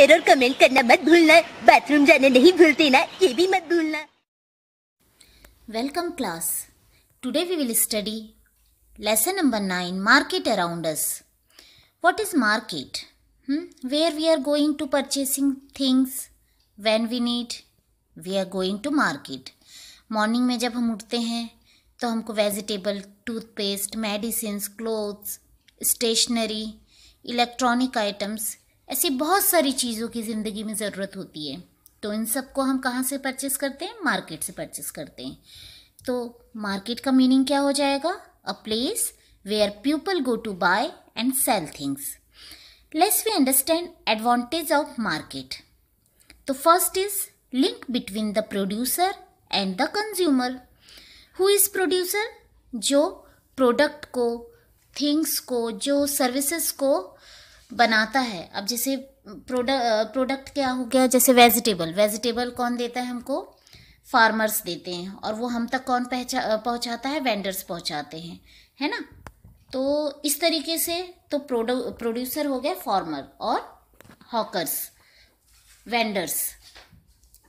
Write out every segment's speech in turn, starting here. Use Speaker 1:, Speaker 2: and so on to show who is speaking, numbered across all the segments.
Speaker 1: Share और comment करना मत भूलना बाथरूम जाने नहीं भूलती ना ये भी मत भूलना welcome class today we will study lesson number nine market around us what is market where we are going to purchasing things when we need we are going to market morning में जब हम उठते हैं तो हमको vegetable toothpaste medicine clothes stationery electronic items ऐसी बहुत सारी चीज़ों की ज़िंदगी में ज़रूरत होती है तो इन सब को हम कहाँ से परचेस करते हैं मार्केट से परचेस करते हैं तो मार्केट का मीनिंग क्या हो जाएगा a place where people go to buy and sell things let's we understand advantage of market तो first is link between the producer and the consumer who is producer जो product को things को जो services को बनाता है अब जैसे प्रोडक्ट प्रोडक्ट क्या हो गया जैसे वेजिटेबल वेजिटेबल कौन देता है हमको फार्मर्स देते हैं और वो हम तक कौन पहचा पहुँचाता है वेंडर्स पहुँचाते हैं है ना तो इस तरीके से तो प्रोडो प्रोड्यूसर हो गया फार्मर और हॉकर्स वेंडर्स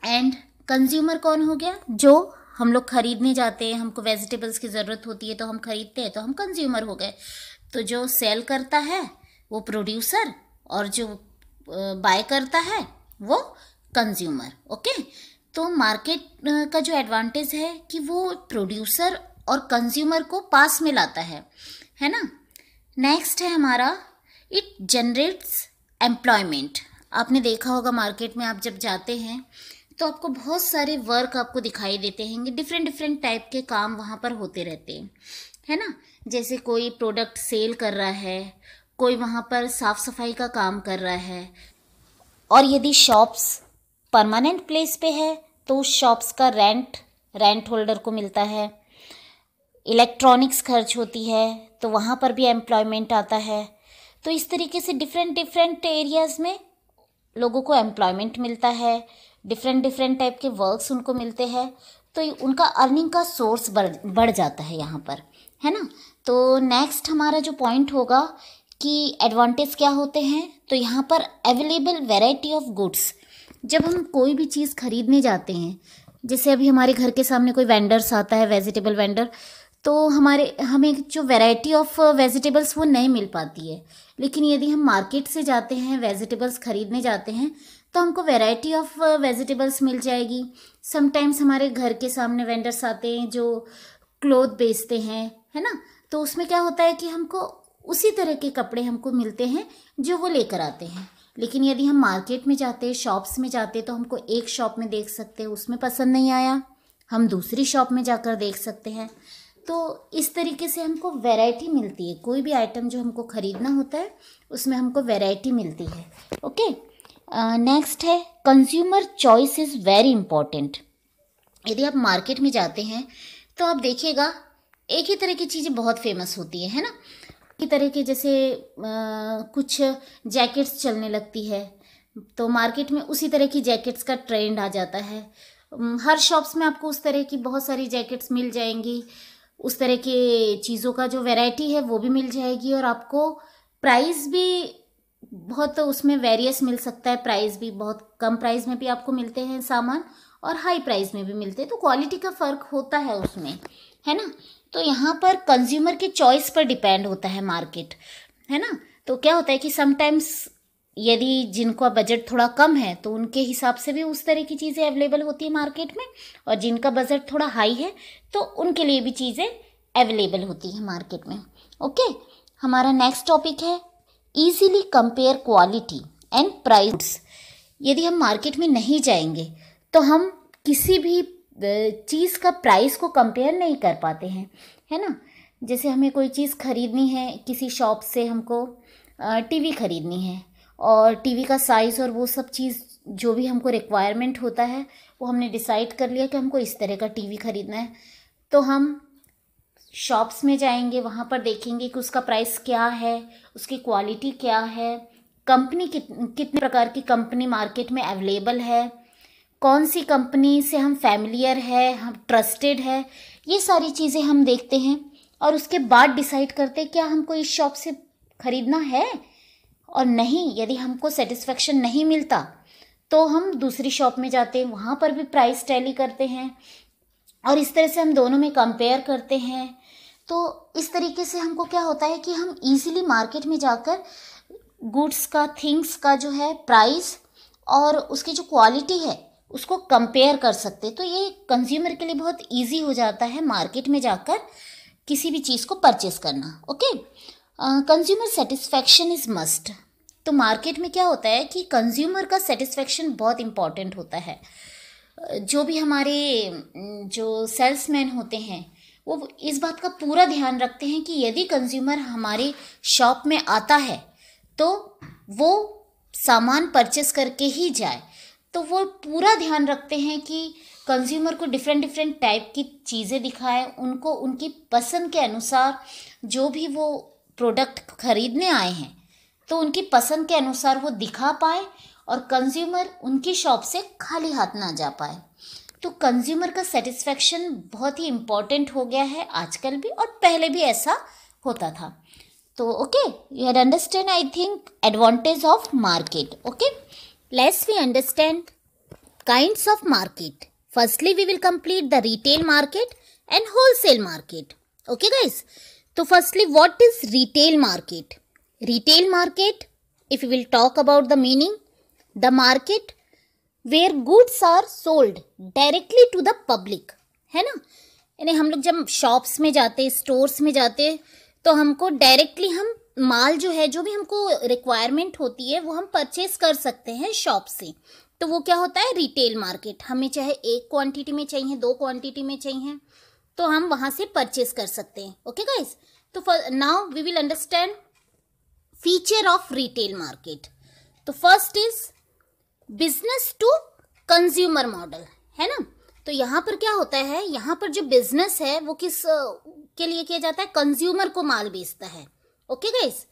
Speaker 1: एंड कंज्यूमर कौन हो गया जो हम लोग खरीदने जाते हैं हमको वेजिटेबल्स की ज़रूरत होती है तो हम खरीदते हैं तो हम कंज्यूमर हो गए तो जो सेल करता है वो प्रोड्यूसर और जो बाय करता है वो कंज्यूमर ओके तो मार्केट का जो एडवांटेज है कि वो प्रोड्यूसर और कंज्यूमर को पास में लाता है है ना नेक्स्ट है हमारा इट जनरेट्स एम्प्लॉयमेंट आपने देखा होगा मार्केट में आप जब जाते हैं तो आपको बहुत सारे वर्क आपको दिखाई देते हैं डिफरेंट डिफरेंट टाइप के काम वहाँ पर होते रहते हैं है ना जैसे कोई प्रोडक्ट सेल कर रहा है कोई वहाँ पर साफ़ सफाई का काम कर रहा है और यदि शॉप्स परमानेंट प्लेस पे है तो उस शॉप्स का रेंट रेंट होल्डर को मिलता है इलेक्ट्रॉनिक्स खर्च होती है तो वहाँ पर भी एम्प्लॉयमेंट आता है तो इस तरीके से डिफरेंट डिफरेंट एरियाज़ में लोगों को एम्प्लॉयमेंट मिलता है डिफरेंट डिफरेंट टाइप के वर्क्स उनको मिलते हैं तो उनका अर्निंग का सोर्स बढ़ बढ़ जाता है यहाँ पर है ना तो नेक्स्ट हमारा जो पॉइंट होगा कि एडवांटेज क्या होते हैं तो यहाँ पर अवेलेबल वेराइटी ऑफ गुड्स जब हम कोई भी चीज़ खरीदने जाते हैं जैसे अभी हमारे घर के सामने कोई वेंडर्स आता है वेजिटेबल वेंडर तो हमारे हमें जो वैरायटी ऑफ वेजिटेबल्स वो नहीं मिल पाती है लेकिन यदि हम मार्केट से जाते हैं वेजिटेबल्स ख़रीदने जाते हैं तो हमको वैरायटी ऑफ वेजिटेबल्स मिल जाएगी समटाइम्स हमारे घर के सामने वेंडर्स आते हैं जो क्लोथ बेचते हैं है ना तो उसमें क्या होता है कि हमको उसी तरह के कपड़े हमको मिलते हैं जो वो लेकर आते हैं लेकिन यदि हम मार्केट में जाते शॉप्स में जाते तो हमको एक शॉप में देख सकते उसमें पसंद नहीं आया हम दूसरी शॉप में जाकर देख सकते हैं तो इस तरीके से हमको वैरायटी मिलती है कोई भी आइटम जो हमको ख़रीदना होता है उसमें हमको वैरायटी मिलती है ओके नेक्स्ट है consumer choice is very important यदि आप मार्केट में जाते हैं तो आप देखिएगा एक ही तरह की चीज़ें बहुत फेमस होती है है ना की तरह के जैसे आ, कुछ जैकेट्स चलने लगती है तो मार्केट में उसी तरह की जैकेट्स का ट्रेंड आ जाता है हर शॉप्स में आपको उस तरह की बहुत सारी जैकेट्स मिल जाएंगी उस तरह के चीज़ों का जो वैरायटी है वो भी मिल जाएगी और आपको प्राइस भी बहुत उसमें वेरियस मिल सकता है प्राइस भी बहुत कम प्राइस में भी आपको मिलते हैं सामान और हाई प्राइस में भी मिलते हैं तो क्वालिटी का फ़र्क होता है उसमें है ना तो यहाँ पर कंज्यूमर के चॉइस पर डिपेंड होता है मार्केट है ना तो क्या होता है कि समटाइम्स यदि जिनका बजट थोड़ा कम है तो उनके हिसाब से भी उस तरह की चीज़ें अवेलेबल होती है मार्केट में और जिनका बजट थोड़ा हाई है तो उनके लिए भी चीज़ें अवेलेबल होती है मार्केट में ओके हमारा नेक्स्ट टॉपिक है easily compare quality and price यदि हम मार्केट में नहीं जाएंगे तो हम किसी भी चीज़ का प्राइस को कंपेयर नहीं कर पाते हैं है ना जैसे हमें कोई चीज़ खरीदनी है किसी शॉप से हमको टीवी खरीदनी है और टीवी का साइज़ और वो सब चीज़ जो भी हमको रिक्वायरमेंट होता है वो हमने डिसाइड कर लिया कि हमको इस तरह का टीवी खरीदना है तो हम शॉप्स में जाएंगे वहाँ पर देखेंगे कि उसका प्राइस क्या है उसकी क्वालिटी क्या है कंपनी कित कितने प्रकार की कंपनी मार्केट में अवेलेबल है कौन सी कंपनी से हम फैमिलियर है हम ट्रस्टेड है ये सारी चीज़ें हम देखते हैं और उसके बाद डिसाइड करते हैं क्या हमको इस शॉप से ख़रीदना है और नहीं यदि हमको सेटिस्फेक्शन नहीं मिलता तो हम दूसरी शॉप में जाते हैं वहाँ पर भी प्राइस टैली करते हैं और इस तरह से हम दोनों में कंपेयर करते हैं तो इस तरीके से हमको क्या होता है कि हम इजीली मार्केट में जाकर गुड्स का थिंग्स का जो है प्राइस और उसकी जो क्वालिटी है उसको कंपेयर कर सकते तो ये कंज्यूमर के लिए बहुत इजी हो जाता है मार्केट में जाकर किसी भी चीज़ को परचेस करना okay consumer satisfaction is must तो मार्केट में क्या होता है कि कंज्यूमर का सेटिस्फैक्शन बहुत इम्पॉर्टेंट होता है जो भी हमारे जो सेल्समैन होते हैं वो इस बात का पूरा ध्यान रखते हैं कि यदि कंज्यूमर हमारे शॉप में आता है तो वो सामान परचेस करके ही जाए तो वो पूरा ध्यान रखते हैं कि कंज्यूमर को डिफरेंट डिफरेंट टाइप की चीज़ें दिखाएं उनको उनकी पसंद के अनुसार जो भी वो प्रोडक्ट खरीदने आए हैं तो उनकी पसंद के अनुसार वो दिखा पाए और कंज्यूमर उनकी शॉप से खाली हाथ ना जा पाए तो कंज्यूमर का सेटिस्फेक्शन बहुत ही इम्पॉर्टेंट हो गया है आजकल भी और पहले भी ऐसा होता था तो okay you had understand I think advantage of market okay let's we understand kinds of market firstly we will complete the retail market and wholesale market okay guys तो firstly what is retail market retail market if you will talk about the meaning the market where goods are sold directly to the public है ना यानी हम लोग जब shops में जाते stores में जाते तो हमको डायरेक्टली हम माल जो है जो भी हमको रिक्वायरमेंट होती है वो हम परचेज कर सकते हैं शॉप से तो वो क्या होता है रिटेल मार्केट हमें चाहे एक क्वांटिटी में चाहिए दो क्वांटिटी में चाहिए तो हम वहाँ से परचेज कर सकते हैं ओके गाइज तो now we will understand feature of retail market तो first is business to consumer model है ना तो यहाँ पर क्या होता है यहाँ पर जो बिजनेस है वो किस के लिए किया जाता है कंज्यूमर को माल बेचता है okay guys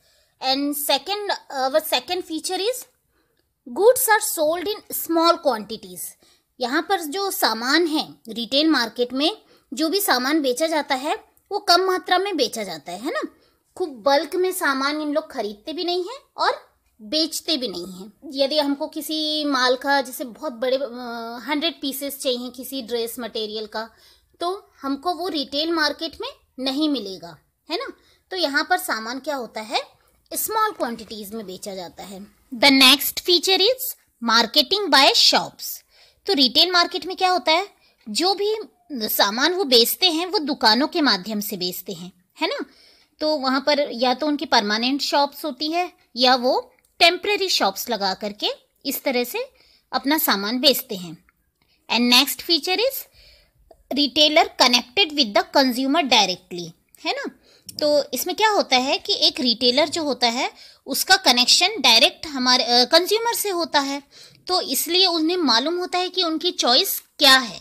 Speaker 1: and second our second feature is goods are sold in small quantities यहाँ पर जो सामान है रिटेल मार्केट में जो भी सामान बेचा जाता है वो कम मात्रा में बेचा जाता है है ना खूब बल्क में सामान इन लोग खरीदते भी नहीं हैं और बेचते भी नहीं हैं यदि हमको किसी माल का जैसे बहुत बड़े हंड्रेड पीसेस चाहिए किसी ड्रेस मटेरियल का तो हमको वो रिटेल मार्केट में नहीं मिलेगा है ना तो यहाँ पर सामान क्या होता है स्मॉल क्वांटिटीज में बेचा जाता है the next feature is marketing by shops तो रिटेल मार्केट में क्या होता है जो भी सामान वो बेचते हैं वो दुकानों के माध्यम से बेचते हैं है ना तो वहाँ पर या तो उनकी परमानेंट शॉप्स होती है या वो टेम्प्रेरी शॉप्स लगा करके इस तरह से अपना सामान बेचते हैं and next feature is retailer connected with the consumer directly है ना तो इसमें क्या होता है कि एक रिटेलर जो होता है उसका कनेक्शन डायरेक्ट हमारे कंज्यूमर से होता है तो इसलिए उन्हें मालूम होता है कि उनकी चॉइस क्या है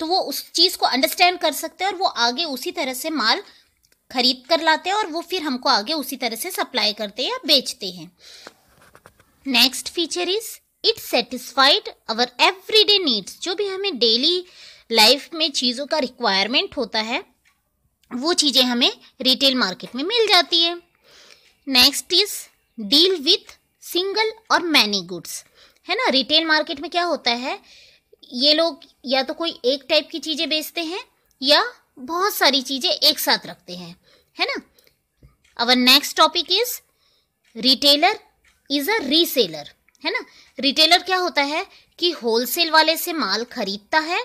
Speaker 1: तो वो उस चीज़ को अंडरस्टैंड कर सकते हैं और वो आगे उसी तरह से माल खरीद कर लाते हैं और वो फिर हमको आगे उसी तरह से सप्लाई करते हैं या बेचते हैं next feature is it satisfied our everyday needs जो भी हमें डेली लाइफ में चीज़ों का रिक्वायरमेंट होता है वो चीज़ें हमें रिटेल मार्केट में मिल जाती है next is deal with single और मैनी गुड्स है ना रिटेल मार्केट में क्या होता है ये लोग या तो कोई एक टाइप की चीज़ें बेचते हैं या बहुत सारी चीज़ें एक साथ रखते हैं है ना our next topic is retailer is a reseller है ना रिटेलर क्या होता है कि होलसेल वाले से माल खरीदता है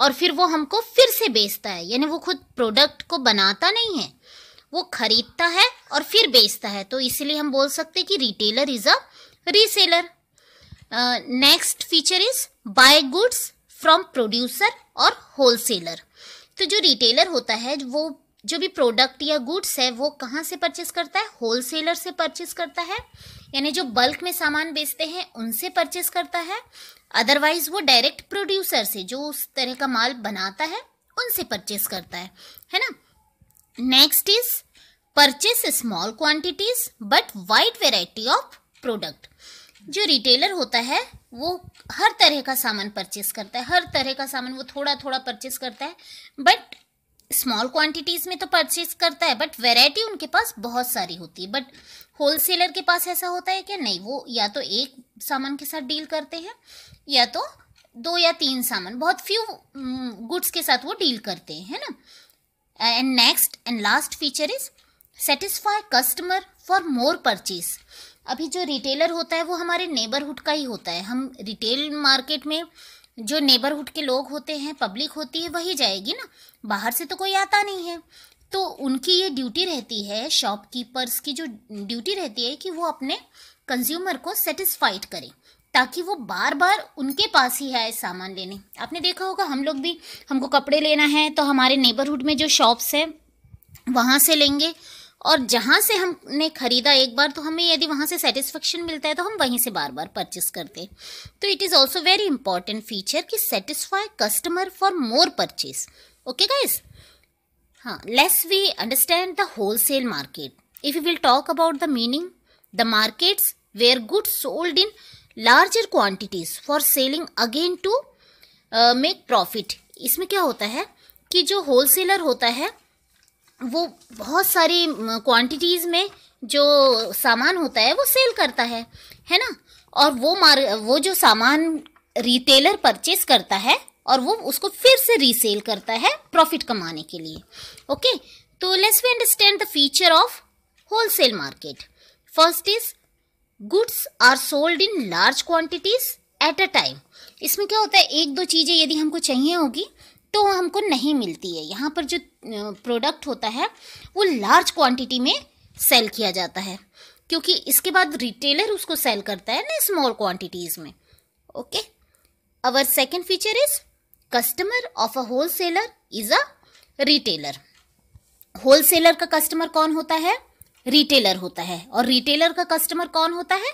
Speaker 1: और फिर वो हमको फिर से बेचता है यानी वो खुद प्रोडक्ट को बनाता नहीं है वो खरीदता है और फिर बेचता है तो इसलिए हम बोल सकते हैं कि retailer is a reseller next feature is buy goods from producer और होलसेलर तो जो रिटेलर होता है वो जो भी प्रोडक्ट या गुड्स है वो कहाँ से परचेस करता है होलसेलर से परचेस करता है यानी जो बल्क में सामान बेचते हैं उनसे परचेस करता है अदरवाइज वो डायरेक्ट प्रोड्यूसर से जो उस तरह का माल बनाता है उनसे परचेस करता है है ना next is purchase small quantities but wide variety of product जो रिटेलर होता है वो हर तरह का सामान परचेस करता है हर तरह का सामान वो थोड़ा थोड़ा परचेस करता है बट स्मॉल क्वांटिटीज़ में तो परचेस करता है बट वैरायटी उनके पास बहुत सारी होती है बट होलसेलर के पास ऐसा होता है कि नहीं वो या तो एक सामान के साथ डील करते हैं या तो दो या तीन सामान बहुत फ्यू गुड्स mm, के साथ वो डील करते हैं है ना and next and last feature is satisfy customer for more purchase अभी जो रिटेलर होता है वो हमारे नेबरहुड का ही होता है हम रिटेल मार्केट में जो नेबरहुड के लोग होते हैं पब्लिक होती है वही जाएगी ना बाहर से तो कोई आता नहीं है तो उनकी ये ड्यूटी रहती है शॉपकीपर्स की जो ड्यूटी रहती है कि वो अपने कंज्यूमर को सेटिस्फाइड करें ताकि वो बार बार उनके पास ही आए सामान लेने आपने देखा होगा हम लोग भी हमको कपड़े लेना है तो हमारे नेबरहुड में जो शॉप्स हैं वहाँ से लेंगे और जहाँ से हमने ख़रीदा एक बार तो हमें यदि वहाँ से सेटिस्फेक्शन मिलता है तो हम वहीं से बार बार परचेस करते तो it is also very important feature कि satisfy customer for more purchase okay guys हाँ let's we understand the wholesale market if you will talk about the meaning the markets where good sold in larger quantities for selling again to make profit इसमें क्या होता है कि जो wholesaler होता है वो बहुत सारी क्वांटिटीज़ में जो सामान होता है वो सेल करता है है ना और वो मार वो जो सामान रिटेलर परचेस करता है और वो उसको फिर से रीसेल करता है प्रॉफिट कमाने के लिए ओके तो let's we understand the feature of wholesale market first is goods are sold in large quantities at a time इसमें क्या होता है एक दो चीज़ें यदि हमको चाहिए होगी तो हमको नहीं मिलती है यहाँ पर जो प्रोडक्ट होता है वो लार्ज क्वांटिटी में सेल किया जाता है क्योंकि इसके बाद रिटेलर उसको सेल करता है ना स्मॉल क्वांटिटीज़ में okay our second feature is customer of a wholesaler is a retailer wholesaler का कस्टमर कौन होता है रिटेलर होता है और रिटेलर का कस्टमर कौन होता है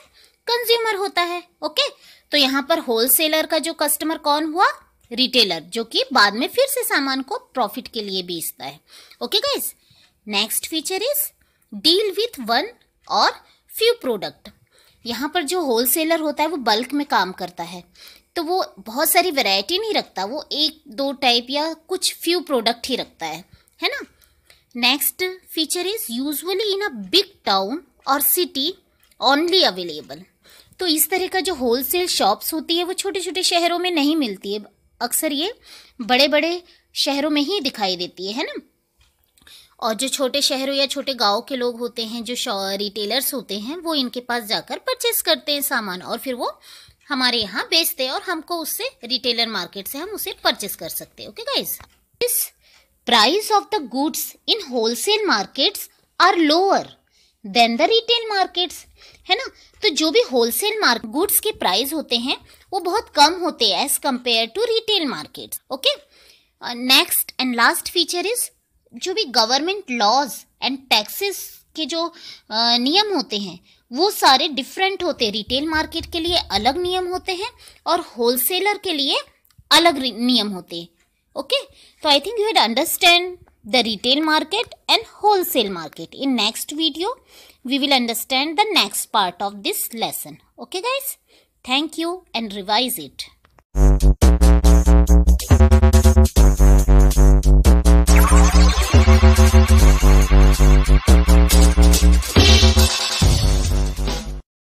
Speaker 1: कंज्यूमर होता है ओके तो यहाँ पर होल सेलर का जो कस्टमर कौन हुआ रिटेलर जो कि बाद में फिर से सामान को प्रॉफिट के लिए बेचता है okay guys next feature is deal with one और फ्यू प्रोडक्ट यहाँ पर जो होलसेलर होता है वो बल्क में काम करता है तो वो बहुत सारी वैरायटी नहीं रखता वो एक दो टाइप या कुछ फ्यू प्रोडक्ट ही रखता है है ना next feature is usually in a big town और सिटी ओनली अवेलेबल तो इस तरह का जो होलसेल शॉप्स होती है वो छोटे छोटे शहरों में नहीं मिलती है अक्सर ये बड़े बड़े शहरों में ही दिखाई देती है, है ना और जो छोटे शहरों या छोटे गाँव के लोग होते हैं जो रिटेलर्स होते हैं वो इनके पास जाकर परचेस करते हैं सामान और फिर वो हमारे यहाँ बेचते हैं और हमको उससे रिटेलर मार्केट से हम उसे परचेस कर सकते हैं okay guys this price of the goods in wholesale markets are lower than the retail markets है ना तो जो भी होलसेल मार्केट गुड्स के प्राइस होते हैं वो बहुत कम होते हैं as compare to retail market okay next and last feature is जो भी गवर्नमेंट लॉज एंड टैक्सेस के जो uh, नियम होते हैं वो सारे डिफरेंट होते हैं रिटेल मार्केट के लिए अलग नियम होते हैं और होलसेलर के लिए अलग नियम होते हैं ओके तो I think you had understand the retail market and wholesale market in next video we will understand the next part of this lesson okay guys Thank you and revise it. Thank you.